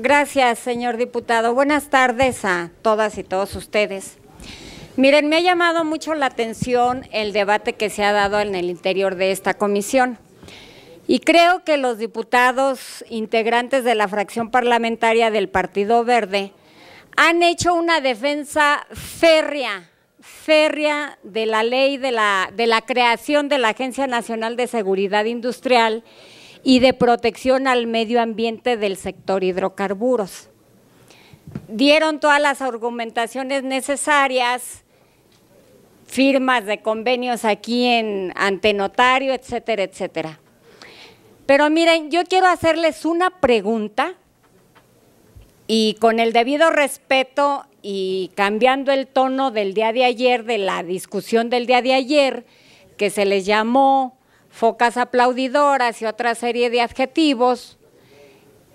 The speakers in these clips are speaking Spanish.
Gracias, señor diputado. Buenas tardes a todas y todos ustedes. Miren, me ha llamado mucho la atención el debate que se ha dado en el interior de esta comisión. Y creo que los diputados integrantes de la fracción parlamentaria del Partido Verde han hecho una defensa férrea, férrea de la ley de la, de la creación de la Agencia Nacional de Seguridad Industrial y de protección al medio ambiente del sector hidrocarburos. Dieron todas las argumentaciones necesarias, firmas de convenios aquí en ante notario, etcétera, etcétera. Pero miren, yo quiero hacerles una pregunta y con el debido respeto y cambiando el tono del día de ayer, de la discusión del día de ayer, que se les llamó focas aplaudidoras y otra serie de adjetivos,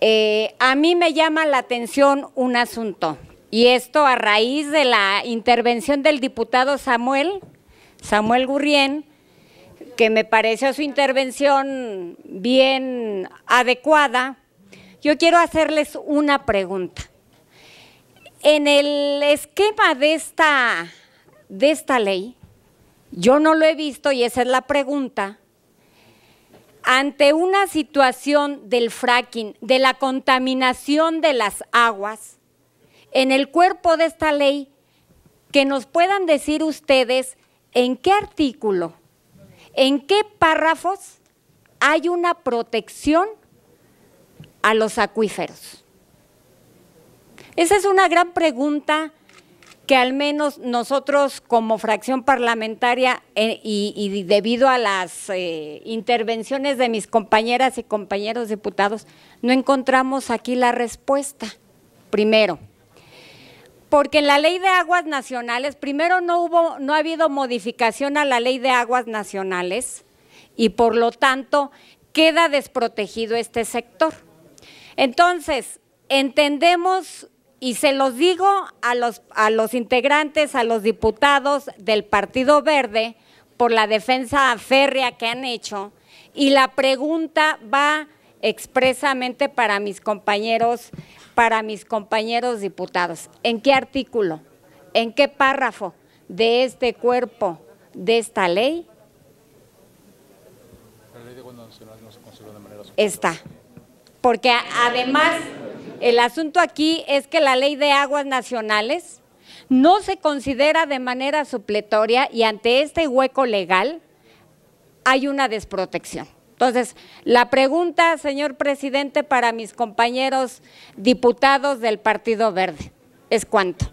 eh, a mí me llama la atención un asunto, y esto a raíz de la intervención del diputado Samuel, Samuel Gurrién, que me pareció su intervención bien adecuada, yo quiero hacerles una pregunta. En el esquema de esta, de esta ley, yo no lo he visto y esa es la pregunta, ante una situación del fracking, de la contaminación de las aguas, en el cuerpo de esta ley, que nos puedan decir ustedes en qué artículo, en qué párrafos hay una protección a los acuíferos. Esa es una gran pregunta que al menos nosotros como fracción parlamentaria eh, y, debido a las eh, intervenciones de mis compañeras y compañeros diputados, no encontramos aquí la respuesta, primero. Porque en la ley de aguas nacionales, primero no hubo, no ha habido modificación a la ley de aguas nacionales y por lo tanto queda desprotegido este sector. Entonces, entendemos y se los digo a los, a los integrantes, a los diputados del Partido Verde, por la defensa férrea que han hecho. Y la pregunta va expresamente para mis compañeros, para mis compañeros diputados. ¿En qué artículo? ¿En qué párrafo de este cuerpo, de esta ley? La Está. Porque además el asunto aquí es que la ley de aguas nacionales no se considera de manera supletoria y ante este hueco legal hay una desprotección. Entonces, la pregunta, señor presidente, para mis compañeros diputados del Partido Verde es cuánto.